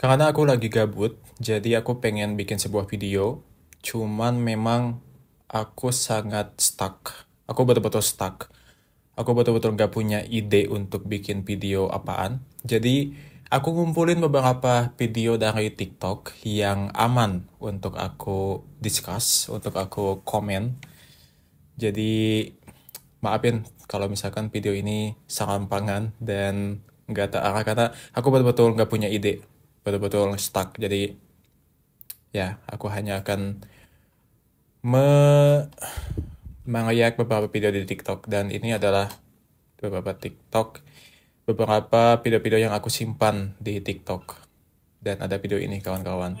Karena aku lagi gabut, jadi aku pengen bikin sebuah video. Cuman memang aku sangat stuck. Aku betul-betul stuck. Aku betul-betul gak punya ide untuk bikin video apaan. Jadi aku ngumpulin beberapa video dari TikTok yang aman untuk aku discuss, untuk aku komen. Jadi maafin kalau misalkan video ini serampangan dan nggak terarah karena aku betul-betul gak punya ide betul-betul stuck jadi ya aku hanya akan me mengayak beberapa video di TikTok dan ini adalah beberapa TikTok beberapa video-video yang aku simpan di TikTok dan ada video ini kawan-kawan.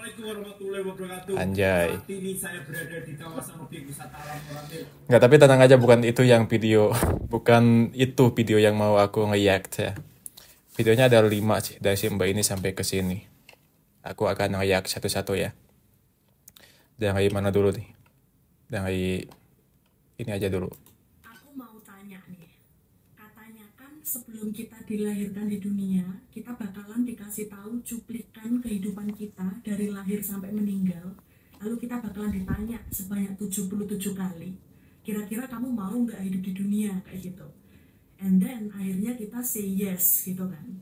Anjay. Nggak tapi tenang aja bukan itu yang video, bukan itu video yang mau aku ngeyak ya. Videonya ada lima sih dari si mbak ini sampai ke sini. Aku akan ngeyak satu-satu ya. Dari mana dulu nih? Dari ini aja dulu. Aku mau tanya nih. Katanya kan sebelum kita dilahirkan di dunia, kita bakalan dikasih tahu cuplikan kehidupan kita dari lahir sampai meninggal. Lalu kita bakalan ditanya sebanyak 77 kali. Kira-kira kamu mau nggak hidup di dunia kayak gitu? And then akhirnya kita say yes gitu kan.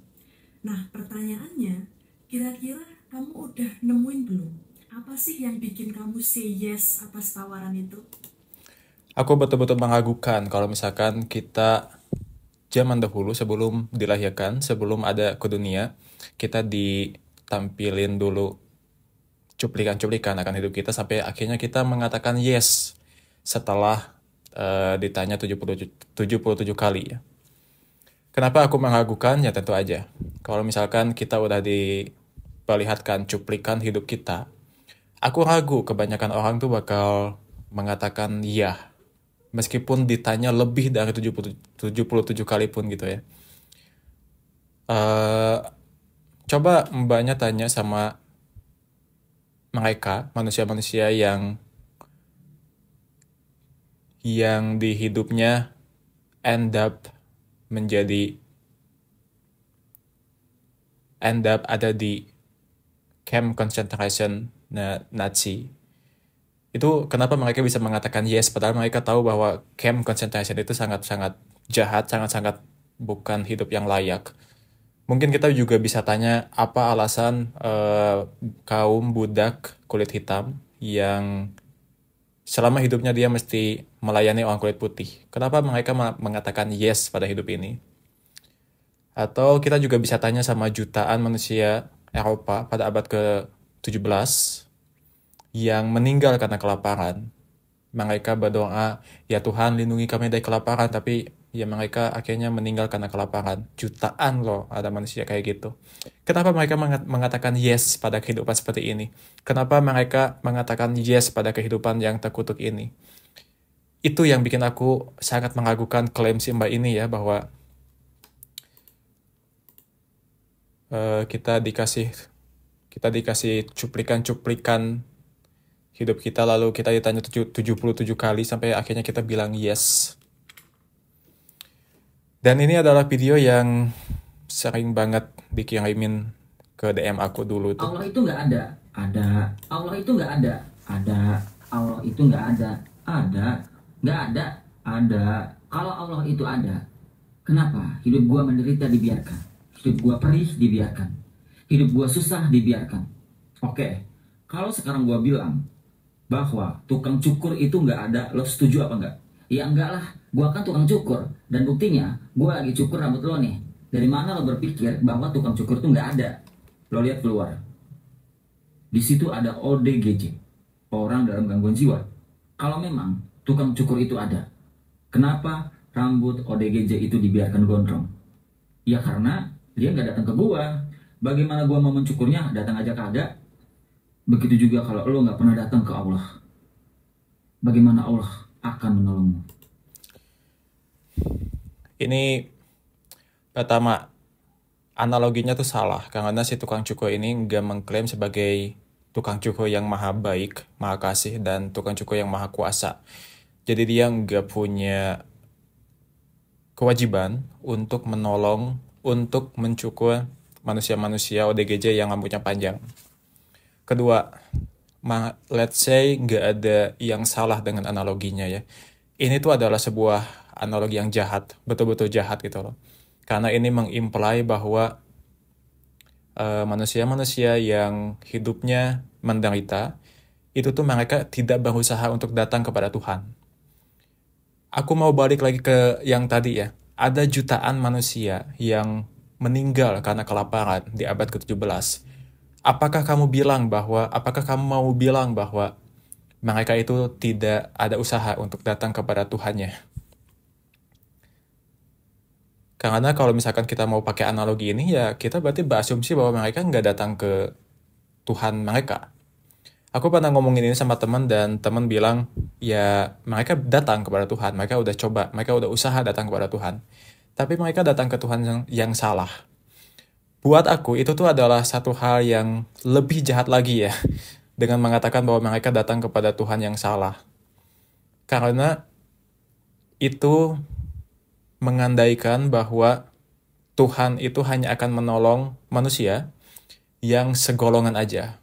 Nah, pertanyaannya, kira-kira kamu udah nemuin belum? Apa sih yang bikin kamu say yes atas tawaran itu? Aku betul-betul mengagukan kalau misalkan kita zaman dahulu sebelum dilahirkan, sebelum ada ke dunia, kita ditampilin dulu cuplikan-cuplikan akan hidup kita sampai akhirnya kita mengatakan yes setelah uh, ditanya 77, 77 kali ya. Kenapa aku mengagukan Ya tentu aja. Kalau misalkan kita udah di perlihatkan cuplikan hidup kita, aku ragu kebanyakan orang tuh bakal mengatakan iya. Meskipun ditanya lebih dari 70, 77 kali pun gitu ya. Uh, coba mbaknya tanya sama mereka, manusia-manusia yang yang di hidupnya end up menjadi end up ada di camp concentration Nazi. Itu kenapa mereka bisa mengatakan yes, padahal mereka tahu bahwa camp concentration itu sangat-sangat jahat, sangat-sangat bukan hidup yang layak. Mungkin kita juga bisa tanya apa alasan uh, kaum budak kulit hitam yang selama hidupnya dia mesti melayani orang kulit putih. Kenapa mereka mengatakan yes pada hidup ini? Atau kita juga bisa tanya sama jutaan manusia Eropa pada abad ke-17 yang meninggal karena kelaparan. Mereka berdoa, ya Tuhan lindungi kami dari kelaparan, tapi ya mereka akhirnya meninggal karena kelaparan. Jutaan loh ada manusia kayak gitu. Kenapa mereka mengatakan yes pada kehidupan seperti ini? Kenapa mereka mengatakan yes pada kehidupan yang terkutuk ini? Itu yang bikin aku sangat mengagukan klaim si mbak ini ya, bahwa uh, kita dikasih kita dikasih cuplikan-cuplikan hidup kita lalu kita ditanya 77 kali sampai akhirnya kita bilang yes. Dan ini adalah video yang sering banget dikirimin ke DM aku dulu tuh. Allah itu nggak ada, ada. Allah itu nggak ada, ada. Allah itu nggak ada, ada. Nggak ada, ada. Kalau Allah itu ada, kenapa hidup gua menderita dibiarkan? Hidup gue perih dibiarkan. Hidup gue susah dibiarkan. Oke, kalau sekarang gue bilang bahwa tukang cukur itu nggak ada, lo setuju apa nggak? Ya enggak lah, gue kan tukang cukur. Dan buktinya, gue lagi cukur rambut lo nih. Dari mana lo berpikir bahwa tukang cukur itu nggak ada? Lo lihat keluar. Di situ ada ODGJ, orang dalam gangguan jiwa. Kalau memang tukang cukur itu ada, kenapa rambut ODGJ itu dibiarkan gondrong? Ya karena dia nggak datang ke gua bagaimana gua mau mencukurnya datang aja kagak begitu juga kalau lo nggak pernah datang ke Allah bagaimana Allah akan menolongmu ini pertama analoginya tuh salah karena si tukang cukur ini nggak mengklaim sebagai tukang cukur yang maha baik, maha kasih, dan tukang cukur yang maha kuasa. Jadi dia nggak punya kewajiban untuk menolong untuk mencukur manusia-manusia ODGJ yang rambutnya panjang. Kedua, let's say nggak ada yang salah dengan analoginya ya. Ini tuh adalah sebuah analogi yang jahat, betul-betul jahat gitu loh. Karena ini mengimply bahwa eh, manusia-manusia uh, yang hidupnya menderita, itu tuh mereka tidak berusaha untuk datang kepada Tuhan. Aku mau balik lagi ke yang tadi ya, ada jutaan manusia yang meninggal karena kelaparan di abad ke-17. Apakah kamu bilang bahwa apakah kamu mau bilang bahwa mereka itu tidak ada usaha untuk datang kepada Tuhannya? Karena kalau misalkan kita mau pakai analogi ini ya kita berarti berasumsi bahwa mereka nggak datang ke Tuhan mereka aku pernah ngomongin ini sama teman dan teman bilang ya mereka datang kepada Tuhan, mereka udah coba, mereka udah usaha datang kepada Tuhan. Tapi mereka datang ke Tuhan yang, yang salah. Buat aku itu tuh adalah satu hal yang lebih jahat lagi ya dengan mengatakan bahwa mereka datang kepada Tuhan yang salah. Karena itu mengandaikan bahwa Tuhan itu hanya akan menolong manusia yang segolongan aja,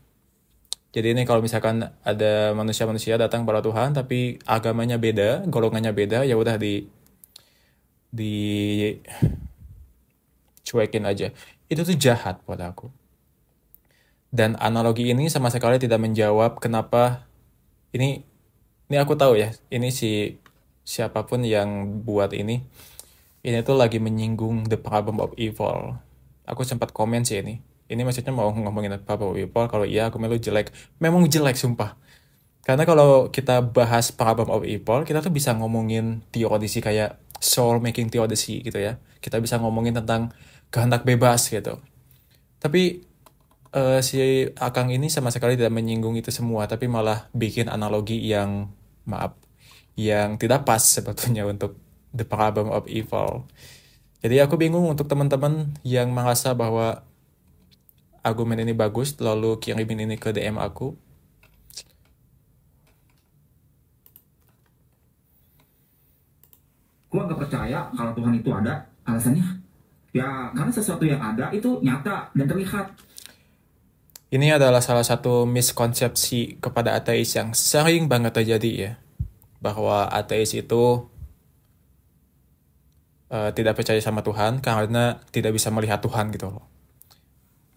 jadi ini kalau misalkan ada manusia-manusia datang kepada Tuhan tapi agamanya beda, golongannya beda, ya udah di di cuekin aja. Itu tuh jahat buat aku. Dan analogi ini sama sekali tidak menjawab kenapa ini ini aku tahu ya, ini si siapapun yang buat ini ini tuh lagi menyinggung the problem of evil. Aku sempat komen sih ini ini maksudnya mau ngomongin apa Pak People kalau iya aku melu jelek memang jelek sumpah karena kalau kita bahas problem of people kita tuh bisa ngomongin teodisi kayak soul making teodisi gitu ya kita bisa ngomongin tentang kehendak bebas gitu tapi uh, si Akang ini sama sekali tidak menyinggung itu semua tapi malah bikin analogi yang maaf yang tidak pas sebetulnya untuk the problem of evil jadi aku bingung untuk teman-teman yang merasa bahwa argumen ini bagus lalu kirimin ini ke DM aku gua nggak percaya kalau Tuhan itu ada alasannya ya karena sesuatu yang ada itu nyata dan terlihat ini adalah salah satu miskonsepsi kepada ateis yang sering banget terjadi ya bahwa ateis itu uh, tidak percaya sama Tuhan karena tidak bisa melihat Tuhan gitu loh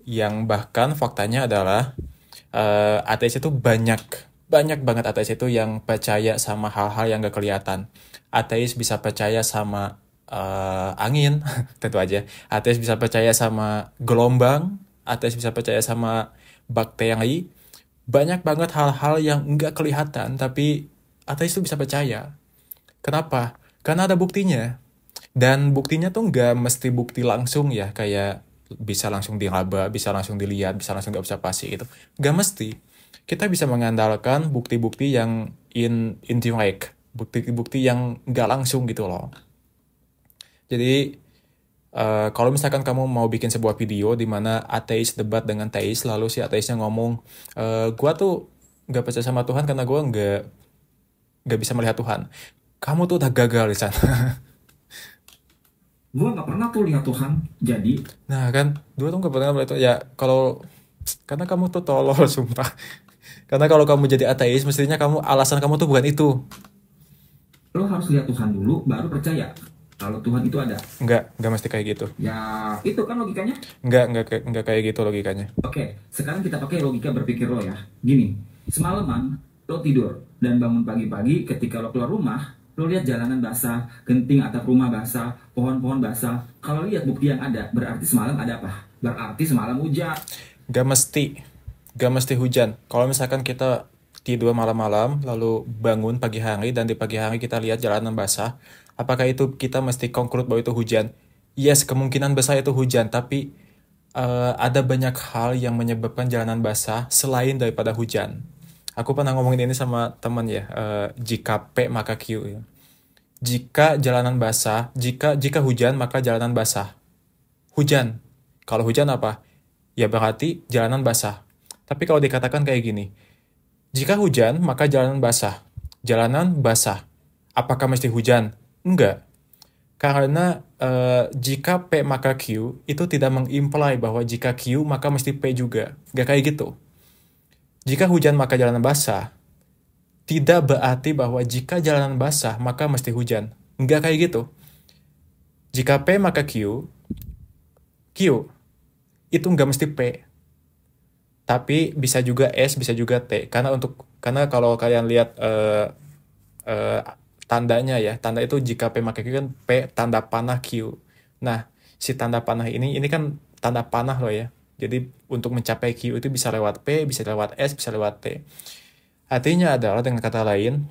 yang bahkan faktanya adalah uh, ateis itu banyak banyak banget ateis itu yang percaya sama hal-hal yang gak kelihatan. Ateis bisa percaya sama uh, angin, tentu aja. Ateis bisa percaya sama gelombang, ateis bisa percaya sama bakteri. Banyak banget hal-hal yang nggak kelihatan, tapi ateis itu bisa percaya. Kenapa? Karena ada buktinya. Dan buktinya tuh nggak mesti bukti langsung ya, kayak bisa langsung diraba, bisa langsung dilihat, bisa langsung diobservasi gitu. Gak mesti. Kita bisa mengandalkan bukti-bukti yang in indirect, bukti-bukti yang gak langsung gitu loh. Jadi uh, kalau misalkan kamu mau bikin sebuah video di mana ateis debat dengan teis, lalu si ateisnya ngomong, e, gua tuh gak percaya sama Tuhan karena gua nggak nggak bisa melihat Tuhan. Kamu tuh udah gagal di sana. gue nggak pernah tuh lihat Tuhan jadi nah kan gue tuh gak pernah melihat ya kalau karena kamu tuh tolol sumpah karena kalau kamu jadi ateis mestinya kamu alasan kamu tuh bukan itu lo harus lihat Tuhan dulu baru percaya kalau Tuhan itu ada enggak enggak mesti kayak gitu ya itu kan logikanya enggak enggak enggak kayak gitu logikanya oke sekarang kita pakai logika berpikir lo ya gini semalaman lo tidur dan bangun pagi-pagi ketika lo keluar rumah Lo lihat jalanan basah, genting atap rumah basah, pohon-pohon basah. Kalau lihat bukti yang ada, berarti semalam ada apa? Berarti semalam hujan. Gak mesti, gak mesti hujan. Kalau misalkan kita tidur malam-malam, lalu bangun pagi hari, dan di pagi hari kita lihat jalanan basah, apakah itu kita mesti konkret bahwa itu hujan? Yes, kemungkinan besar itu hujan, tapi uh, ada banyak hal yang menyebabkan jalanan basah selain daripada hujan aku pernah ngomongin ini sama temen ya uh, jika P maka Q ya. jika jalanan basah jika jika hujan maka jalanan basah hujan kalau hujan apa ya berarti jalanan basah tapi kalau dikatakan kayak gini jika hujan maka jalanan basah jalanan basah apakah mesti hujan enggak karena uh, jika P maka Q itu tidak mengimply bahwa jika Q maka mesti P juga. Gak kayak gitu. Jika hujan maka jalanan basah, tidak berarti bahwa jika jalanan basah maka mesti hujan. Enggak kayak gitu. Jika P maka Q, Q itu enggak mesti P. Tapi bisa juga S, bisa juga T. Karena untuk karena kalau kalian lihat uh, uh, tandanya ya, tanda itu jika P maka Q kan P tanda panah Q. Nah, si tanda panah ini ini kan tanda panah loh ya jadi untuk mencapai Q itu bisa lewat P, bisa lewat S, bisa lewat T. Artinya adalah dengan kata lain,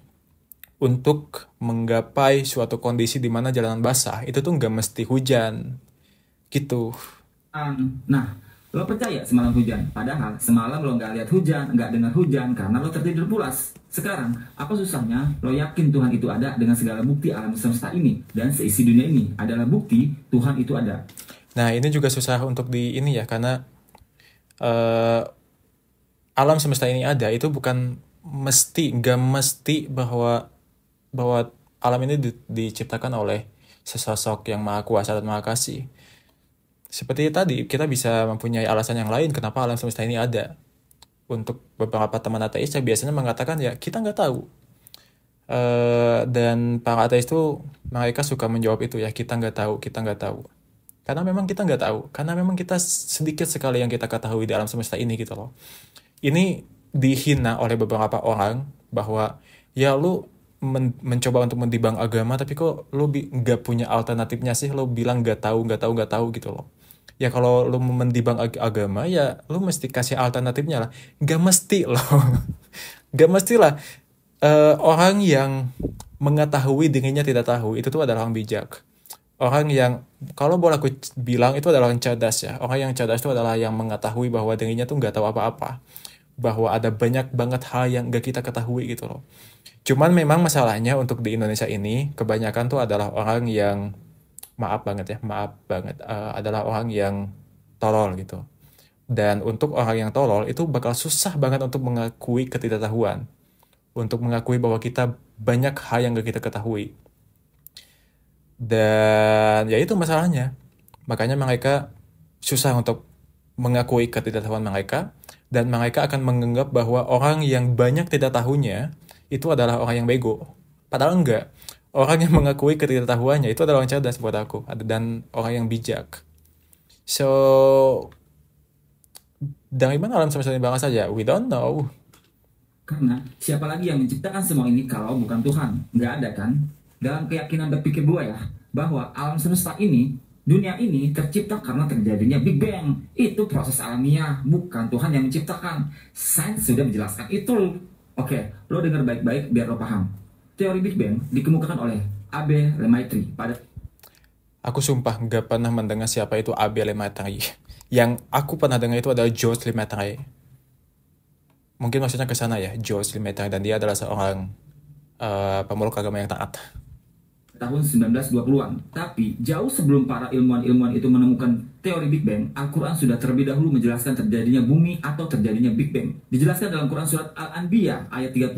untuk menggapai suatu kondisi di mana jalanan basah, itu tuh nggak mesti hujan. Gitu. Um, nah, lo percaya semalam hujan? Padahal semalam lo nggak lihat hujan, nggak dengar hujan karena lo tertidur pulas. Sekarang, apa susahnya lo yakin Tuhan itu ada dengan segala bukti alam semesta ini dan seisi dunia ini adalah bukti Tuhan itu ada. Nah, ini juga susah untuk di ini ya karena uh, alam semesta ini ada itu bukan mesti nggak mesti bahwa bahwa alam ini di, diciptakan oleh sesosok yang maha kuasa dan maha kasih. Seperti tadi kita bisa mempunyai alasan yang lain kenapa alam semesta ini ada. Untuk beberapa teman ateis saya biasanya mengatakan ya kita nggak tahu. Uh, dan para ateis itu mereka suka menjawab itu ya kita nggak tahu kita nggak tahu karena memang kita nggak tahu, karena memang kita sedikit sekali yang kita ketahui di alam semesta ini gitu loh. Ini dihina oleh beberapa orang bahwa ya lu men mencoba untuk mendibang agama tapi kok lu nggak punya alternatifnya sih lu bilang nggak tahu nggak tahu nggak tahu gitu loh ya kalau lu mendibang ag agama ya lu mesti kasih alternatifnya lah Gak mesti loh gak mesti lah uh, orang yang mengetahui dengannya tidak tahu itu tuh adalah orang bijak orang yang kalau boleh aku bilang itu adalah orang cerdas ya. Orang yang cerdas itu adalah yang mengetahui bahwa dirinya tuh nggak tahu apa-apa. Bahwa ada banyak banget hal yang gak kita ketahui gitu loh. Cuman memang masalahnya untuk di Indonesia ini kebanyakan tuh adalah orang yang maaf banget ya, maaf banget uh, adalah orang yang tolol gitu. Dan untuk orang yang tolol itu bakal susah banget untuk mengakui ketidaktahuan. Untuk mengakui bahwa kita banyak hal yang gak kita ketahui dan ya itu masalahnya makanya mereka susah untuk mengakui ketidaktahuan mereka dan mereka akan menganggap bahwa orang yang banyak tidak tahunya itu adalah orang yang bego padahal enggak orang yang mengakui ketidaktahuannya itu adalah orang cerdas buat aku dan orang yang bijak so dari mana alam semesta ini bangga saja we don't know karena siapa lagi yang menciptakan semua ini kalau bukan Tuhan Enggak ada kan dalam keyakinan berpikir gue ya bahwa alam semesta ini dunia ini tercipta karena terjadinya Big Bang itu proses alamiah bukan Tuhan yang menciptakan sains sudah menjelaskan itu oke lo dengar baik-baik biar lo paham teori Big Bang dikemukakan oleh Abe Lemaitri pada Aku sumpah nggak pernah mendengar siapa itu Abe Lemaitri. Yang aku pernah dengar itu adalah George Lemaitri. Mungkin maksudnya ke sana ya, George Lemaitri. Dan dia adalah seorang uh, pemeluk agama yang taat tahun 1920-an. Tapi jauh sebelum para ilmuwan-ilmuwan itu menemukan teori Big Bang, Al-Quran sudah terlebih dahulu menjelaskan terjadinya bumi atau terjadinya Big Bang. Dijelaskan dalam Quran Surat Al-Anbiya ayat 30.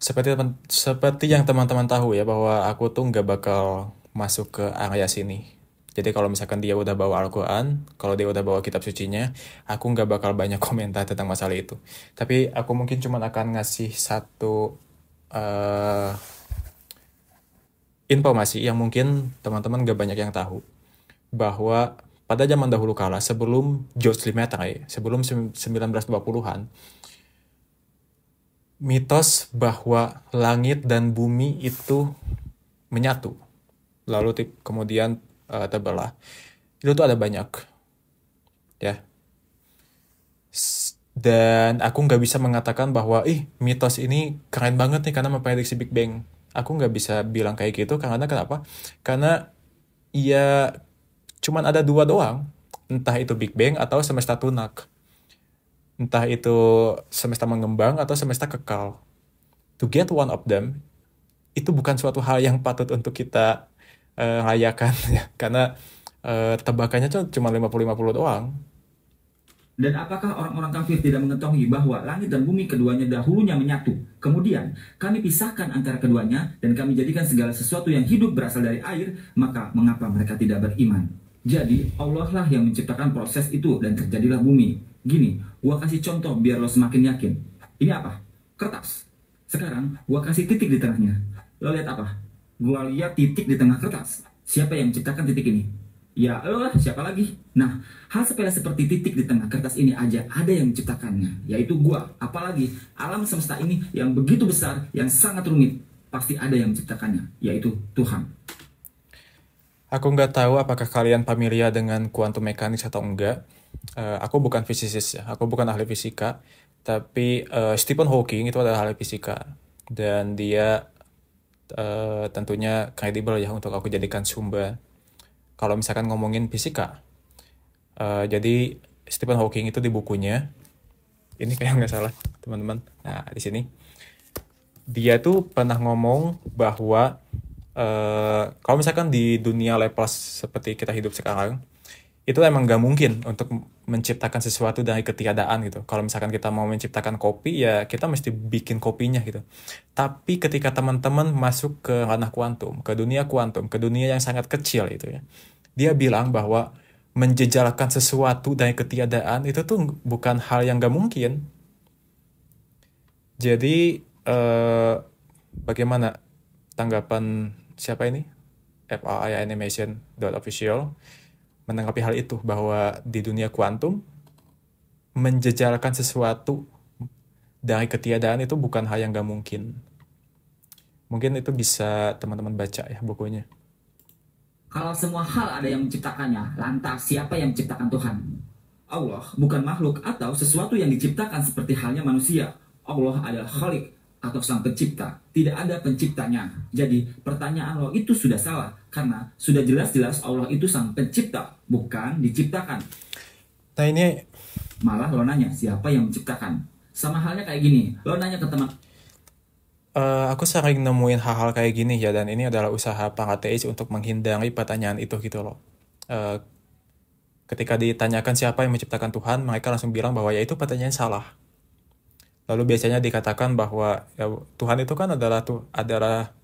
Seperti, teman, seperti yang teman-teman tahu ya bahwa aku tuh nggak bakal masuk ke area sini. Jadi kalau misalkan dia udah bawa Al-Quran, kalau dia udah bawa kitab sucinya, aku nggak bakal banyak komentar tentang masalah itu. Tapi aku mungkin cuma akan ngasih satu uh, informasi yang mungkin teman-teman gak banyak yang tahu bahwa pada zaman dahulu kala sebelum George Lemaitre, sebelum 1920-an, mitos bahwa langit dan bumi itu menyatu, lalu kemudian uh, terbelah, itu tuh ada banyak, ya. Dan aku nggak bisa mengatakan bahwa ih mitos ini keren banget nih karena memprediksi Big Bang aku nggak bisa bilang kayak gitu karena kenapa? Karena ya cuman ada dua doang, entah itu Big Bang atau semesta tunak. Entah itu semesta mengembang atau semesta kekal. To get one of them, itu bukan suatu hal yang patut untuk kita uh, rayakan ya. Karena uh, tebakannya cuma 50-50 doang dan apakah orang-orang kafir tidak mengetahui bahwa langit dan bumi keduanya dahulunya menyatu? Kemudian kami pisahkan antara keduanya dan kami jadikan segala sesuatu yang hidup berasal dari air, maka mengapa mereka tidak beriman? Jadi Allah lah yang menciptakan proses itu dan terjadilah bumi. Gini, gua kasih contoh biar lo semakin yakin. Ini apa? Kertas. Sekarang gua kasih titik di tengahnya. Lo lihat apa? Gua lihat titik di tengah kertas. Siapa yang menciptakan titik ini? ya lo lah siapa lagi nah hal sepele seperti titik di tengah kertas ini aja ada yang menciptakannya yaitu gua apalagi alam semesta ini yang begitu besar yang sangat rumit pasti ada yang menciptakannya yaitu Tuhan aku nggak tahu apakah kalian familiar dengan kuantum mekanik atau enggak uh, aku bukan fisikis ya aku bukan ahli fisika tapi uh, Stephen Hawking itu adalah ahli fisika dan dia uh, tentunya kredibel ya untuk aku jadikan sumber kalau misalkan ngomongin fisika. Uh, jadi Stephen Hawking itu di bukunya ini kayak nggak salah teman-teman. Nah di sini dia tuh pernah ngomong bahwa uh, kalau misalkan di dunia level seperti kita hidup sekarang itu emang gak mungkin untuk menciptakan sesuatu dari ketiadaan gitu. Kalau misalkan kita mau menciptakan kopi, ya kita mesti bikin kopinya gitu. Tapi ketika teman-teman masuk ke ranah kuantum, ke dunia kuantum, ke dunia yang sangat kecil itu ya, dia bilang bahwa menjejalkan sesuatu dari ketiadaan itu tuh bukan hal yang gak mungkin. Jadi eh, bagaimana tanggapan siapa ini? FAI Animation dot official menanggapi hal itu bahwa di dunia kuantum menjejalkan sesuatu dari ketiadaan itu bukan hal yang gak mungkin. Mungkin itu bisa teman-teman baca ya bukunya. Kalau semua hal ada yang menciptakannya, lantas siapa yang menciptakan Tuhan? Allah bukan makhluk atau sesuatu yang diciptakan seperti halnya manusia. Allah adalah khalik atau sang pencipta. Tidak ada penciptanya. Jadi pertanyaan lo itu sudah salah karena sudah jelas-jelas Allah itu sang pencipta, bukan diciptakan. Nah ini malah lo nanya siapa yang menciptakan. Sama halnya kayak gini, lo nanya ke teman Uh, aku sering nemuin hal-hal kayak gini ya dan ini adalah usaha para teis untuk menghindari pertanyaan itu gitu loh. Uh, ketika ditanyakan siapa yang menciptakan Tuhan, mereka langsung bilang bahwa ya itu pertanyaan salah. Lalu biasanya dikatakan bahwa ya, Tuhan itu kan adalah tuh adalah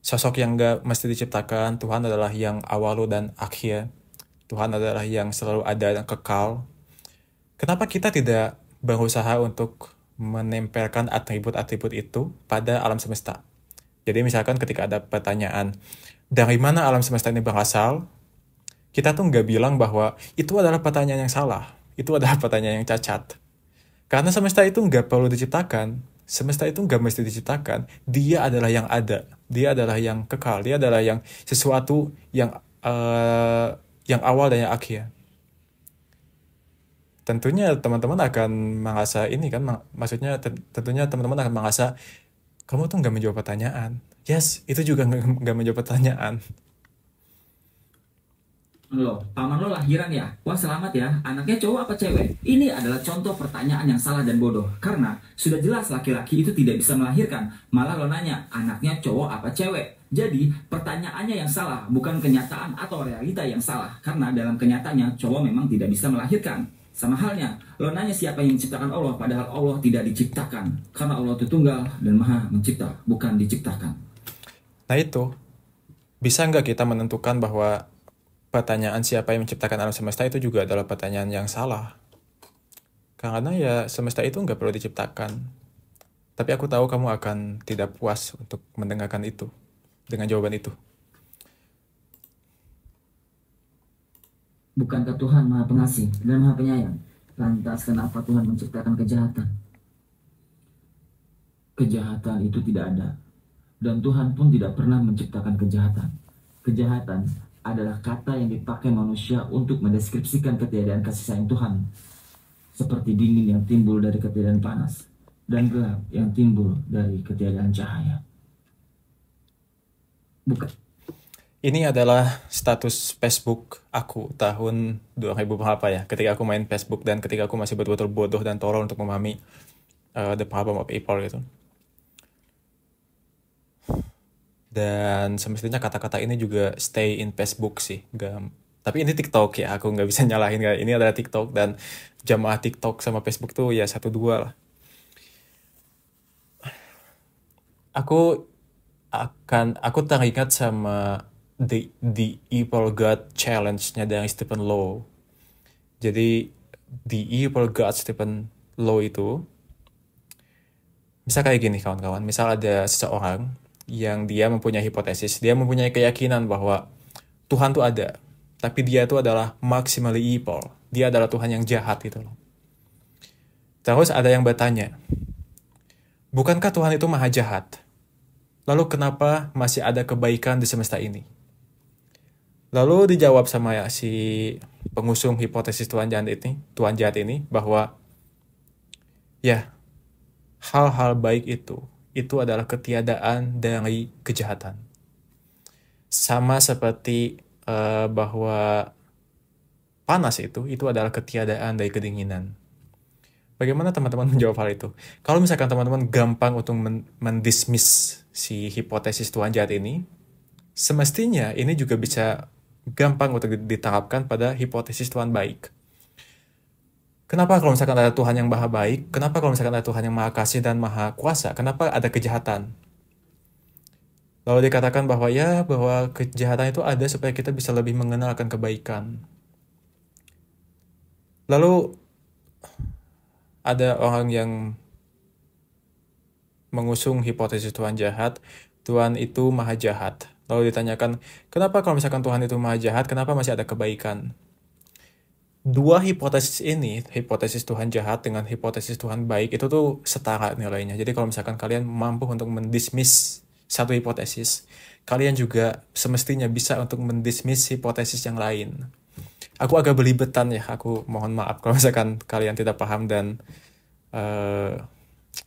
sosok yang gak mesti diciptakan. Tuhan adalah yang awal dan akhir. Tuhan adalah yang selalu ada dan kekal. Kenapa kita tidak berusaha untuk menempelkan atribut-atribut itu pada alam semesta? Jadi misalkan ketika ada pertanyaan, dari mana alam semesta ini berasal? Kita tuh nggak bilang bahwa itu adalah pertanyaan yang salah, itu adalah pertanyaan yang cacat. Karena semesta itu nggak perlu diciptakan, Semesta itu nggak mesti diciptakan, dia adalah yang ada, dia adalah yang kekal, dia adalah yang sesuatu yang uh, yang awal dan yang akhir. Tentunya teman-teman akan merasa ini kan, maksudnya tentunya teman-teman akan merasa kamu tuh nggak menjawab pertanyaan. Yes, itu juga nggak menjawab pertanyaan lo, paman lo lahiran ya? Wah selamat ya, anaknya cowok apa cewek? Ini adalah contoh pertanyaan yang salah dan bodoh. Karena sudah jelas laki-laki itu tidak bisa melahirkan. Malah lo nanya, anaknya cowok apa cewek? Jadi pertanyaannya yang salah, bukan kenyataan atau realita yang salah. Karena dalam kenyataannya cowok memang tidak bisa melahirkan. Sama halnya, lo nanya siapa yang menciptakan Allah padahal Allah tidak diciptakan. Karena Allah itu tunggal dan maha mencipta, bukan diciptakan. Nah itu, bisa nggak kita menentukan bahwa pertanyaan siapa yang menciptakan alam semesta itu juga adalah pertanyaan yang salah. Karena ya semesta itu nggak perlu diciptakan. Tapi aku tahu kamu akan tidak puas untuk mendengarkan itu dengan jawaban itu. Bukankah Tuhan maha pengasih dan maha penyayang? Lantas kenapa Tuhan menciptakan kejahatan? Kejahatan itu tidak ada. Dan Tuhan pun tidak pernah menciptakan kejahatan. Kejahatan adalah kata yang dipakai manusia untuk mendeskripsikan ketiadaan kasih sayang Tuhan. Seperti dingin yang timbul dari ketiadaan panas dan gelap yang timbul dari ketiadaan cahaya. Bukan. Ini adalah status Facebook aku tahun 2000 apa ya, ketika aku main Facebook dan ketika aku masih betul-betul bodoh dan tolol untuk memahami uh, the problem of people gitu. dan semestinya kata-kata ini juga stay in Facebook sih gak, tapi ini TikTok ya aku nggak bisa nyalahin kan ini adalah TikTok dan jamaah TikTok sama Facebook tuh ya satu dua lah aku akan aku teringat sama the the evil god challenge-nya dari Stephen Low. jadi the evil god Stephen Low itu misal kayak gini kawan-kawan misal ada seseorang yang dia mempunyai hipotesis, dia mempunyai keyakinan bahwa Tuhan tuh ada, tapi dia itu adalah maximally evil. Dia adalah Tuhan yang jahat gitu loh. Terus ada yang bertanya, bukankah Tuhan itu maha jahat? Lalu kenapa masih ada kebaikan di semesta ini? Lalu dijawab sama ya, si pengusung hipotesis Tuhan jahat ini, Tuhan jahat ini bahwa ya hal-hal baik itu itu adalah ketiadaan dari kejahatan. Sama seperti uh, bahwa panas itu, itu adalah ketiadaan dari kedinginan. Bagaimana teman-teman menjawab hal itu? Kalau misalkan teman-teman gampang untuk mendismiss si hipotesis Tuhan jahat ini, semestinya ini juga bisa gampang untuk ditangkapkan pada hipotesis Tuhan baik. Kenapa kalau misalkan ada Tuhan yang maha baik, kenapa kalau misalkan ada Tuhan yang maha kasih dan maha kuasa, kenapa ada kejahatan? Lalu dikatakan bahwa ya, bahwa kejahatan itu ada supaya kita bisa lebih mengenal akan kebaikan. Lalu ada orang yang mengusung hipotesis Tuhan jahat, Tuhan itu maha jahat. Lalu ditanyakan, kenapa kalau misalkan Tuhan itu maha jahat, kenapa masih ada kebaikan? dua hipotesis ini, hipotesis Tuhan jahat dengan hipotesis Tuhan baik itu tuh setara nilainya. Jadi kalau misalkan kalian mampu untuk mendismiss satu hipotesis, kalian juga semestinya bisa untuk mendismiss hipotesis yang lain. Aku agak belibetan ya, aku mohon maaf kalau misalkan kalian tidak paham dan uh,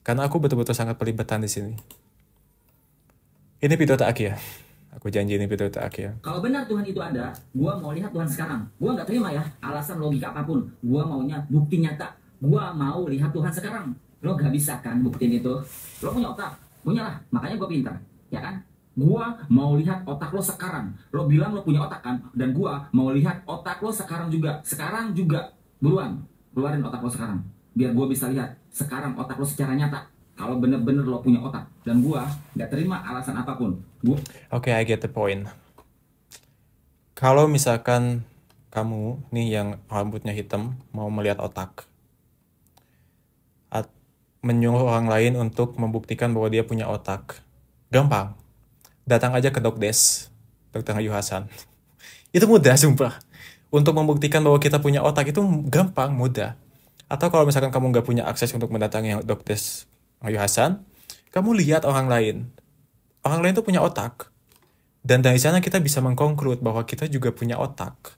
karena aku betul-betul sangat belibetan di sini. Ini video tak ya. Aku janji ini video tak ya? Kalau benar Tuhan itu ada, gua mau lihat Tuhan sekarang. Gua nggak terima ya alasan logika apapun. Gua maunya bukti nyata. Gua mau lihat Tuhan sekarang. Lo gak bisa kan buktiin itu? Lo punya otak? Punya lah. Makanya gua pintar. Ya kan? Gua mau lihat otak lo sekarang. Lo bilang lo punya otak kan? Dan gua mau lihat otak lo sekarang juga. Sekarang juga. Buruan. Keluarin otak lo sekarang. Biar gua bisa lihat. Sekarang otak lo secara nyata kalau bener-bener lo punya otak dan gua nggak terima alasan apapun gua oke okay, I get the point kalau misalkan kamu nih yang rambutnya hitam mau melihat otak At menyuruh orang lain untuk membuktikan bahwa dia punya otak gampang datang aja ke dokdes dokter Ayu Hasan itu mudah sumpah untuk membuktikan bahwa kita punya otak itu gampang mudah atau kalau misalkan kamu nggak punya akses untuk mendatangi dokdes Ayu Hasan, kamu lihat orang lain. Orang lain tuh punya otak. Dan dari sana kita bisa mengkonklud bahwa kita juga punya otak.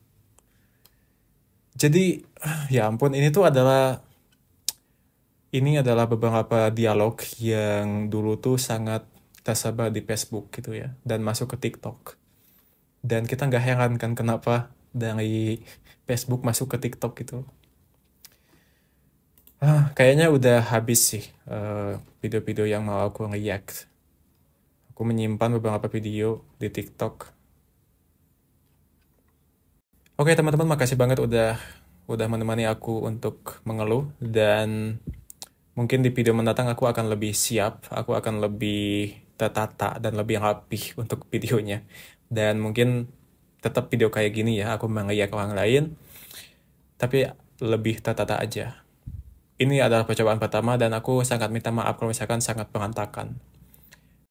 Jadi, ya ampun, ini tuh adalah ini adalah beberapa dialog yang dulu tuh sangat tersebar di Facebook gitu ya, dan masuk ke TikTok. Dan kita nggak heran kan kenapa dari Facebook masuk ke TikTok gitu ah, kayaknya udah habis sih eh, video-video uh, yang mau aku react aku menyimpan beberapa video di TikTok Oke okay, teman-teman makasih banget udah udah menemani aku untuk mengeluh dan mungkin di video mendatang aku akan lebih siap, aku akan lebih tertata dan lebih rapih untuk videonya. Dan mungkin tetap video kayak gini ya, aku ngeyak orang lain, tapi lebih tertata aja. Ini adalah percobaan pertama dan aku sangat minta maaf kalau misalkan sangat pengantakan.